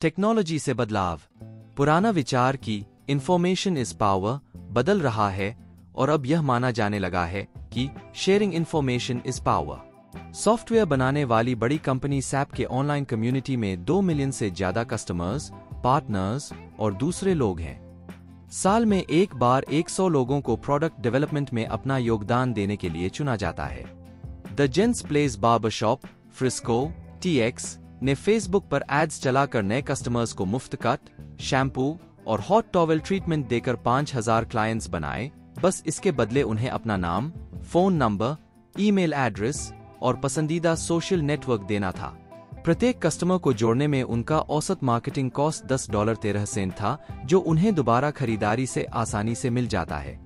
Technology से बदलाव पुराना विचार कि इन्फॉर्मेशन इज पावर बदल रहा है और अब यह माना जाने लगा है कि sharing information is power software बनाने वाली बड़ी कंपनी सैप के ऑनलाइन कम्युनिटी में दो मिलियन से ज्यादा कस्टमर्स पार्टनर्स और दूसरे लोग हैं साल में एक बार 100 लोगों को प्रोडक्ट डेवलपमेंट में अपना योगदान देने के लिए चुना जाता है the gents place barber shop Frisco T X ने फेसबुक पर एड्स चलाकर नए कस्टमर्स को मुफ्त कट शैम्पू और हॉट टॉवल ट्रीटमेंट देकर 5000 क्लाइंट्स बनाए बस इसके बदले उन्हें अपना नाम फोन नंबर ईमेल एड्रेस और पसंदीदा सोशल नेटवर्क देना था प्रत्येक कस्टमर को जोड़ने में उनका औसत मार्केटिंग कॉस्ट 10 डॉलर तेरह सेंट था जो उन्हें दोबारा खरीदारी से आसानी से मिल जाता है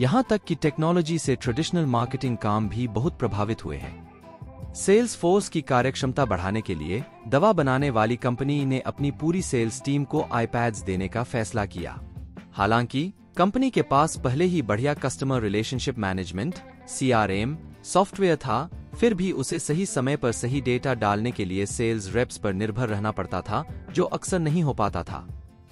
यहाँ तक कि टेक्नोलॉजी से ट्रेडिशनल मार्केटिंग काम भी बहुत प्रभावित हुए हैं सेल्स फोर्स की कार्यक्षमता बढ़ाने के लिए दवा बनाने वाली कंपनी ने अपनी पूरी सेल्स टीम को आईपैड्स देने का फैसला किया हालांकि कंपनी के पास पहले ही बढ़िया customer relationship management CRM software था फिर भी उसे सही समय पर सही डेटा डालने के लिए सेल्स रेप्स पर निर्भर रहना पड़ता था जो अक्सर नहीं हो पाता था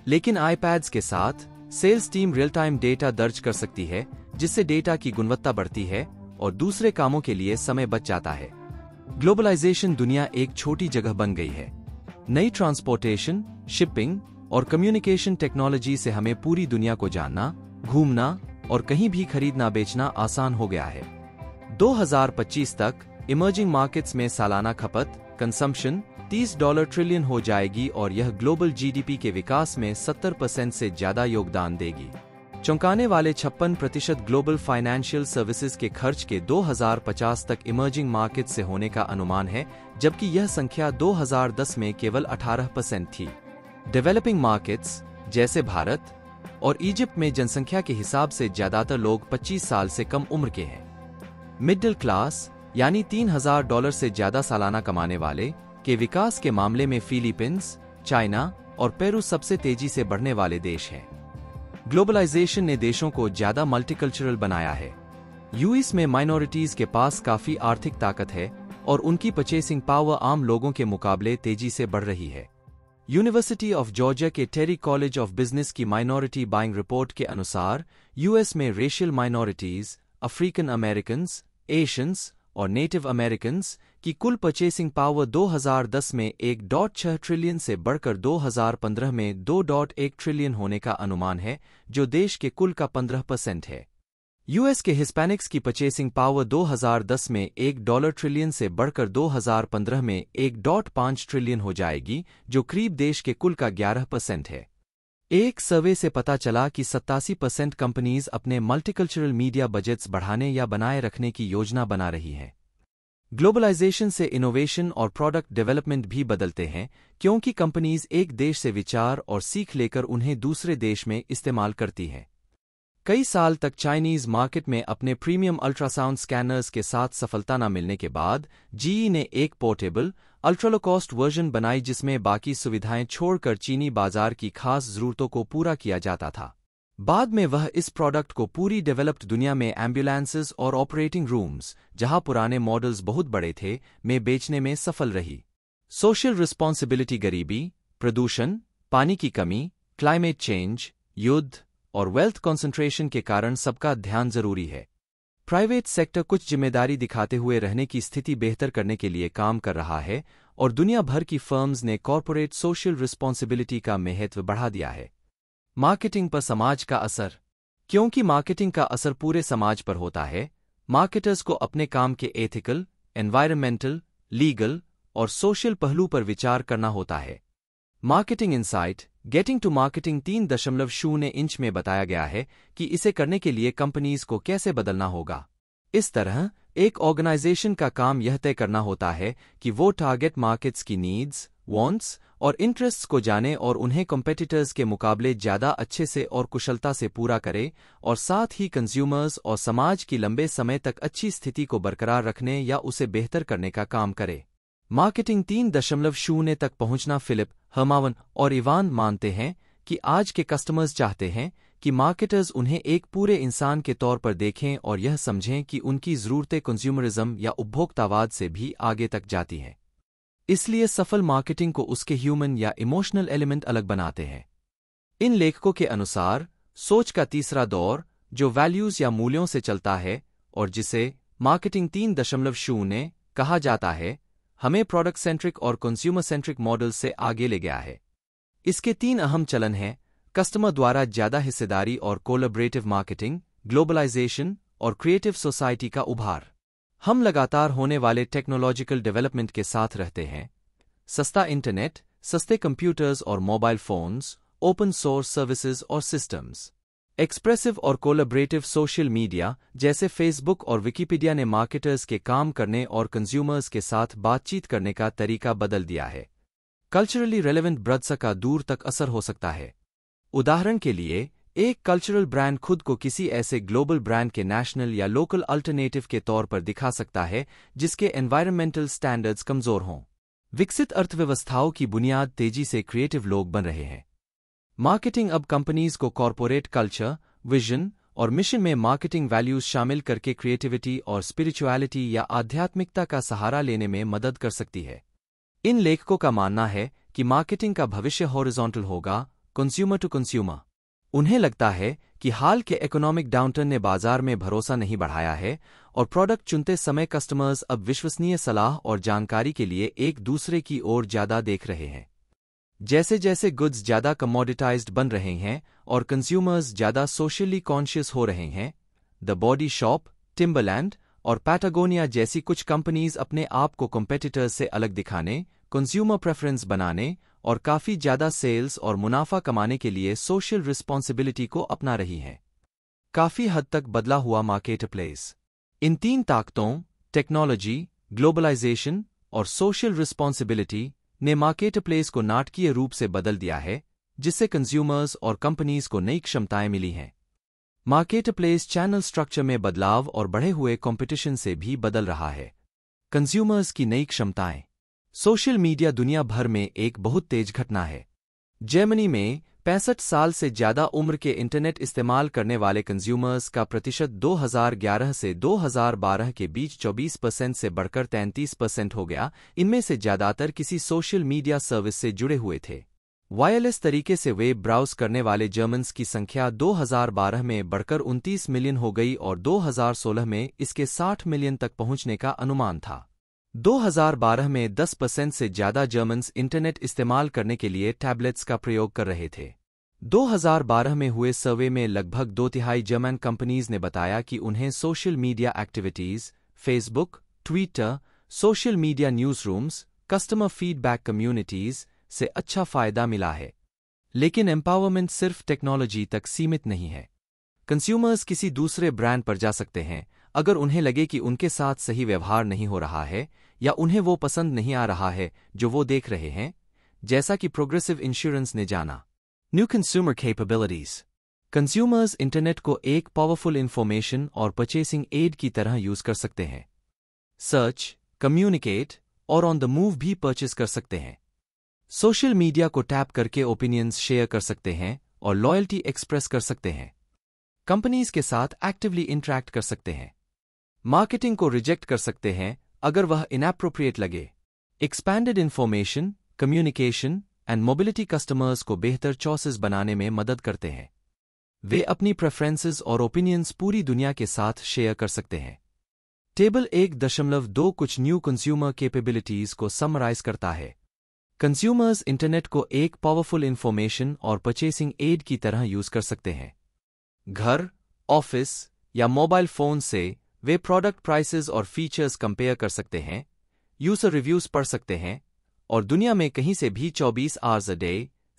लेकिन आईपैड्स के साथ sales team real time data दर्ज कर सकती है जिससे डेटा की गुणवत्ता बढ़ती है और दूसरे कामों के लिए समय बच जाता है ग्लोबलाइजेशन दुनिया एक छोटी जगह बन गई है नई ट्रांसपोर्टेशन शिपिंग और कम्युनिकेशन टेक्नोलॉजी से हमें पूरी दुनिया को जानना घूमना और कहीं भी खरीदना बेचना आसान हो गया है 2025 तक इमर्जिंग मार्केट्स में सालाना खपत कंसम्पशन 30 डॉलर ट्रिलियन हो जाएगी और यह ग्लोबल जीडीपी के विकास में 70 परसेंट ऐसी ज्यादा योगदान देगी चौंकाने वाले छप्पन प्रतिशत ग्लोबल फाइनेंशियल सर्विसेज के खर्च के 2050 तक इमर्जिंग मार्केट से होने का अनुमान है जबकि यह संख्या 2010 में केवल 18 परसेंट थी डेवलपिंग मार्केट्स जैसे भारत और इजिप्ट में जनसंख्या के हिसाब से ज्यादातर लोग 25 साल से कम उम्र के हैं मिडिल क्लास यानी 3000 डॉलर से ज्यादा सालाना कमाने वाले के विकास के मामले में फिलीपींस चाइना और पेरू सबसे तेजी से बढ़ने वाले देश हैं ग्लोबलाइजेशन ने देशों को ज्यादा मल्टीकल्चरल बनाया है यूएस में माइनॉरिटीज के पास काफी आर्थिक ताकत है और उनकी परचेसिंग पावर आम लोगों के मुकाबले तेजी से बढ़ रही है यूनिवर्सिटी ऑफ जॉर्जिया के टेरी कॉलेज ऑफ बिजनेस की माइनॉरिटी बाइंग रिपोर्ट के अनुसार यूएस में racial minorities African American Asians और नेटिव अमेरिकन्स की कुल परचेसिंग पावर 2010 में 1.6 ट्रिलियन से बढ़कर 2015 में 2.1 ट्रिलियन होने का अनुमान है जो देश के कुल का 15 परसेंट है यूएस के हिस्पैनिक्स की परचेसिंग पावर 2010 में एक डॉलर ट्रिलियन से बढ़कर 2015 में 1.5 ट्रिलियन हो जाएगी जो करीब देश के कुल का 11 परसेंट है एक सर्वे से पता चला कि सत्तासी परसेंट कंपनीज अपने मल्टीकल्चरल मीडिया बजट्स बढ़ाने या बनाए रखने की योजना बना रही हैं ग्लोबलाइजेशन से इनोवेशन और प्रोडक्ट डेवलपमेंट भी बदलते हैं क्योंकि कंपनीज एक देश से विचार और सीख लेकर उन्हें दूसरे देश में इस्तेमाल करती हैं कई साल तक चाइनीज मार्केट में अपने प्रीमियम अल्ट्रासाउंड स्कैनर्स के साथ सफलता न मिलने के बाद जीई ने एक पोर्टेबल अल्ट्रालोकॉस्ट वर्जन बनाई जिसमें बाकी सुविधाएं छोड़कर चीनी बाजार की खास जरूरतों को पूरा किया जाता था बाद में वह इस प्रोडक्ट को पूरी डेवलप्ड दुनिया में एम्बुलेंसेज और ऑपरेटिंग रूम्स जहां पुराने मॉडल्स बहुत बड़े थे में बेचने में सफल रही सोशल रिस्पॉन्सिबिलिटी गरीबी प्रदूषण पानी की कमी क्लाइमेट चेंज युद्ध और वेल्थ कंसंट्रेशन के कारण सबका ध्यान जरूरी है प्राइवेट सेक्टर कुछ जिम्मेदारी दिखाते हुए रहने की स्थिति बेहतर करने के लिए काम कर रहा है और दुनिया भर की फर्म्स ने कॉरपोरेट सोशल रिस्पॉन्सिबिलिटी का महत्व बढ़ा दिया है मार्केटिंग पर समाज का असर क्योंकि मार्केटिंग का असर पूरे समाज पर होता है मार्केटर्स को अपने काम के एथिकल एनवायरमेंटल लीगल और सोशल पहलू पर विचार करना होता है marketing insight getting to marketing तीन दशमलव शून्य इंच में बताया गया है कि इसे करने के लिए कंपनीज को कैसे बदलना होगा इस तरह एक ऑर्गेनाइजेशन का काम यह तय करना होता है कि वो टारगेट मार्केट्स की नीड्स वॉन्ट्स और इंटरेस्ट्स को जाने और उन्हें कॉम्पिटिटर्स के मुकाबले ज्यादा अच्छे से और कुशलता से पूरा करे और साथ ही कंज्यूमर्स और समाज की लंबे समय तक अच्छी स्थिति को बरकरार रखने या उसे बेहतर करने का काम करे मार्केटिंग तीन दशमलव शून्य तक पहुंचना फिलिप हमावन और इवान मानते हैं कि आज के कस्टमर्स चाहते हैं कि मार्केटर्स उन्हें एक पूरे इंसान के तौर पर देखें और यह समझें कि उनकी ज़रूरतें कंज्यूमरिज्म या उपभोक्तावाद से भी आगे तक जाती हैं इसलिए सफल मार्केटिंग को उसके ह्यूमन या इमोशनल एलिमेंट अलग बनाते हैं इन लेखकों के अनुसार सोच का तीसरा दौर जो वैल्यूज या मूल्यों से चलता है और जिसे मार्केटिंग तीन दशमलव शून्य कहा जाता है हमें प्रोडक्ट सेंट्रिक और कंज्यूमर सेंट्रिक मॉडल से आगे ले गया है इसके तीन अहम चलन हैं कस्टमर द्वारा ज्यादा हिस्सेदारी और कोलेबरेटिव मार्केटिंग ग्लोबलाइजेशन और क्रिएटिव सोसाइटी का उभार हम लगातार होने वाले टेक्नोलॉजिकल डेवलपमेंट के साथ रहते हैं सस्ता इंटरनेट सस्ते कंप्यूटर्स और mobile phones open source services और सिस्टम्स एक्सप्रेसिव और कोलेबरेटिव सोशल मीडिया जैसे फेसबुक और विकिपीडिया ने मार्केटर्स के काम करने और कंज्यूमर्स के साथ बातचीत करने का तरीका बदल दिया है कल्चरली रेलेवेंट ब्रद्स का दूर तक असर हो सकता है उदाहरण के लिए एक कल्चरल ब्रांड खुद को किसी ऐसे ग्लोबल ब्रांड के नेशनल या लोकल अल्टरनेटिव के तौर पर दिखा सकता है जिसके एनवायरमेंटल स्टैंडर्ड्स कमजोर हों विकसित अर्थव्यवस्थाओं की बुनियाद तेजी से क्रिएटिव लोग बन रहे हैं मार्केटिंग अब कंपनीज को कॉरपोरेट कल्चर विजन और मिशन में मार्केटिंग वैल्यूज शामिल करके क्रिएटिविटी और स्पिरिचुअलिटी या आध्यात्मिकता का सहारा लेने में मदद कर सकती है इन लेखकों का मानना है कि मार्केटिंग का भविष्य हॉरिजॉन्टल होगा कंज्यूमर टू कंज्यूमर उन्हें लगता है कि हाल के इकोनॉमिक डाउनटर्न ने बाजार में भरोसा नहीं बढ़ाया है और प्रोडक्ट चुनते समय कस्टमर्स अब विश्वसनीय सलाह और जानकारी के लिए एक दूसरे की ओर ज्यादा देख रहे हैं जैसे जैसे गुड्स ज़्यादा कमोडिटाइज्ड बन रहे हैं और कंज्यूमर्स ज़्यादा सोशली कॉन्शियस हो रहे हैं द बॉडी शॉप टिम्बरलैंड और पैटागोनिया जैसी कुछ कंपनीज अपने आप को कंपेटिटर्स से अलग दिखाने कंज्यूमर प्रेफरेंस बनाने और काफ़ी ज़्यादा सेल्स और मुनाफा कमाने के लिए सोशल रिस्पॉन्सिबिलिटी को अपना रही हैं काफ़ी हद तक बदला हुआ मार्केट प्लेस इन तीन ताकतों टेक्नोलॉजी ग्लोबलाइजेशन और सोशल रिस्पॉन्सिबिलिटी ने मार्केट प्लेस को नाटकीय रूप से बदल दिया है जिससे कंज्यूमर्स और कंपनीज को नई क्षमताएं मिली हैं मार्केट प्लेस चैनल स्ट्रक्चर में बदलाव और बढ़े हुए कंपटीशन से भी बदल रहा है कंज्यूमर्स की नई क्षमताएं सोशल मीडिया दुनिया भर में एक बहुत तेज घटना है जर्मनी में पैंसठ साल से ज्यादा उम्र के इंटरनेट इस्तेमाल करने वाले कंज्यूमर्स का प्रतिशत 2011 से 2012 के बीच 24 परसेंट से बढ़कर 33 परसेंट हो गया इनमें से ज्यादातर किसी सोशल मीडिया सर्विस से जुड़े हुए थे वायरलेस तरीके से वेब ब्राउज करने वाले जर्मन्स की संख्या 2012 में बढ़कर 29 मिलियन हो गई और 2016 में इसके 60 मिलियन तक पहुंचने का अनुमान था 2012 में 10 परसेंट से ज्यादा जर्मन्स इंटरनेट इस्तेमाल करने के लिए टैबलेट्स का प्रयोग कर रहे थे 2012 में हुए सर्वे में लगभग दो तिहाई जर्मन कंपनीज ने बताया कि उन्हें social media activities Facebook Twitter social media newsrooms customer feedback communities से अच्छा फ़ायदा मिला है लेकिन एम्पावरमेंट सिर्फ टेक्नोलॉजी तक सीमित नहीं है कंज्यूमर्स किसी दूसरे ब्रांड पर जा सकते हैं अगर उन्हें लगे कि उनके साथ सही व्यवहार नहीं हो रहा है या उन्हें वो पसंद नहीं आ रहा है जो वो देख रहे हैं जैसा कि प्रोग्रेसिव इंश्योरेंस ने जाना new consumer capabilities consumers internet को एक पावरफुल इन्फॉर्मेशन और परचेसिंग एड की तरह यूज कर सकते हैं सर्च कम्युनिकेट और ऑन द मूव भी परचेस कर सकते हैं सोशल मीडिया को टैप करके ओपिनियंस शेयर कर सकते हैं और लॉयल्टी एक्सप्रेस कर सकते हैं कंपनीज के साथ एक्टिवली इंटरैक्ट कर सकते हैं मार्केटिंग को रिजेक्ट कर सकते हैं अगर वह इनप्रोप्रिएट लगे expanded information communication and mobility customers को बेहतर चॉइसेस बनाने में मदद करते हैं वे अपनी प्रेफरेंसेस और ओपिनियंस पूरी दुनिया के साथ शेयर कर सकते हैं टेबल एक दशमलव दो कुछ न्यू कंज्यूमर केपेबिलिटीज को समराइज करता है कंज्यूमर्स इंटरनेट को एक पावरफुल इन्फॉर्मेशन और परचेसिंग एड की तरह यूज कर सकते हैं घर ऑफिस या मोबाइल फोन से वे प्रोडक्ट प्राइसेस और फीचर्स कंपेयर कर सकते हैं यूजर रिव्यूज पढ़ सकते हैं और दुनिया में कहीं से भी 24 hours a day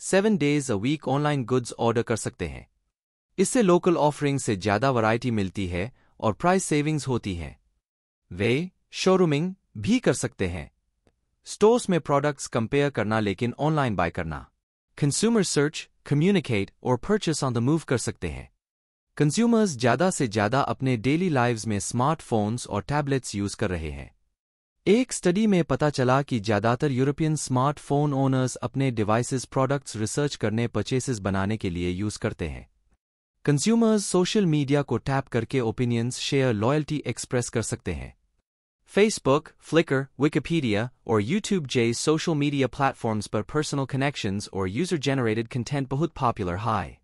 seven days a week online goods order कर सकते हैं इससे लोकल ऑफरिंग से ज्यादा वैरायटी मिलती है और प्राइस सेविंग्स होती है वे शोरूमिंग भी कर सकते हैं स्टोर्स में प्रोडक्ट्स कंपेयर करना लेकिन ऑनलाइन बाय करना कंज्यूमर सर्च कम्युनिकेट और परचेस ऑन द मूव कर सकते हैं कंज्यूमर्स ज्यादा से ज्यादा अपने डेली लाइव्स में स्मार्टफोन्स और टैबलेट्स यूज कर रहे हैं एक स्टडी में पता चला कि ज्यादातर यूरोपियन स्मार्टफोन ओनर्स अपने डिवाइसेस प्रोडक्ट्स रिसर्च करने परचेसेस बनाने के लिए यूज करते हैं कंज्यूमर्स सोशल मीडिया को टैप करके ओपिनियंस शेयर लॉयल्टी एक्सप्रेस कर सकते हैं फेसबुक फ्लिकर विकिपीडिया और यूट्यूब जे सोशल मीडिया प्लेटफॉर्म्स पर पर्सनल कनेक्शंस और यूजर जेनरेटेड कंटेंट बहुत पॉपुलर हाई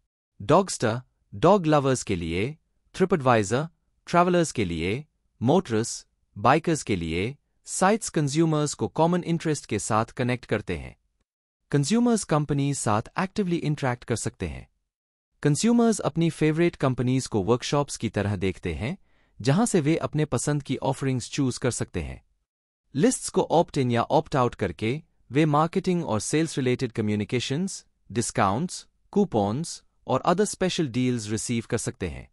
डॉग्सटा डॉग लवर्स के लिए ट्रिप एडवाइजर ट्रैवलर्स के लिए मोटर्स बाइकर्स के लिए साइट्स कंज्यूमर्स को कॉमन इंटरेस्ट के साथ कनेक्ट करते हैं कंज्यूमर्स कंपनीज साथ एक्टिवली इंट्रैक्ट कर सकते हैं कंज्यूमर्स अपनी फेवरेट कंपनीज को वर्कशॉप्स की तरह देखते हैं जहां से वे अपने पसंद की ऑफरिंग्स चूज कर सकते हैं लिस्ट्स को ऑप्ट इन या ऑप्ट आउट करके वे मार्केटिंग और sales related communications discounts coupons और अदर स्पेशल डील्स रिसीव कर सकते हैं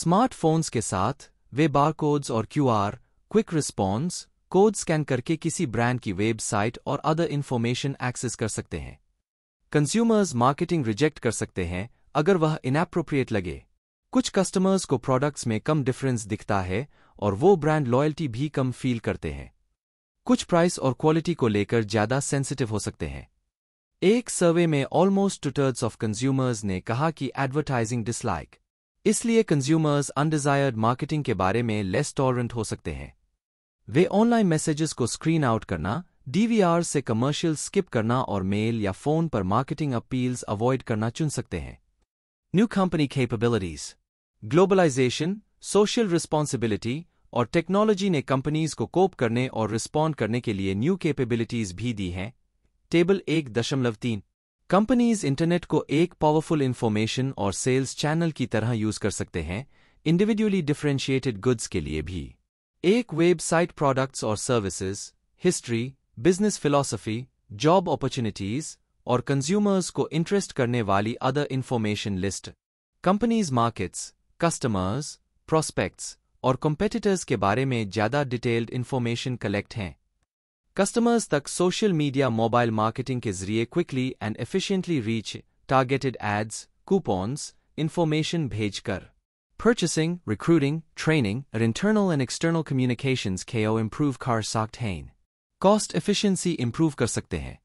स्मार्टफोन्स के साथ वे बारकोड्स और QR, quick response code scan करके किसी ब्रांड की वेबसाइट और अदर इन्फॉर्मेशन एक्सेस कर सकते हैं कंज्यूमर्स मार्केटिंग रिजेक्ट कर सकते हैं अगर वह इनएप्रोप्रिएट लगे कुछ कस्टमर्स को प्रोडक्ट्स में कम डिफरेंस दिखता है और वो ब्रांड लॉयल्टी भी कम फील करते हैं कुछ प्राइस और क्वालिटी को लेकर ज्यादा सेंसिटिव हो सकते हैं एक सर्वे में almost two thirds of consumers ने कहा कि एडवर्टाइजिंग डिसलाइक इसलिए कंज्यूमर्स अनडिजायर्ड मार्केटिंग के बारे में लेस टॉलरेंट हो सकते हैं वे ऑनलाइन मैसेजेस को स्क्रीन आउट करना डीवीआर से कमर्शियल स्किप करना और मेल या फोन पर मार्केटिंग अपील्स अवॉइड करना चुन सकते हैं new company capabilities globalization social responsibility और टेक्नोलॉजी ने कंपनीज को कोप करने और रिस्पॉन्ड करने के लिए न्यू कैपेबिलिटीज भी दी हैं टेबल एक दशमलव तीन कंपनीज इंटरनेट को एक पावरफुल इन्फॉर्मेशन और सेल्स चैनल की तरह यूज कर सकते हैं इंडिविजुअली डिफ्रेंशिएटेड गुड्स के लिए भी एक वेबसाइट प्रोडक्ट्स और services history business philosophy job opportunities और कंज्यूमर्स को इंटरेस्ट करने वाली other information list companies markets customers prospects और कंपेटिटर्स के बारे में ज्यादा डिटेल्ड इन्फॉर्मेशन कलेक्ट हैं Customers tak social media mobile marketing ke zriye quickly and efficiently reach targeted ads, coupons, information bhej Purchasing, recruiting, training, and internal and external communications KO improve kar sakte hain. Cost efficiency improve kar sakte hain.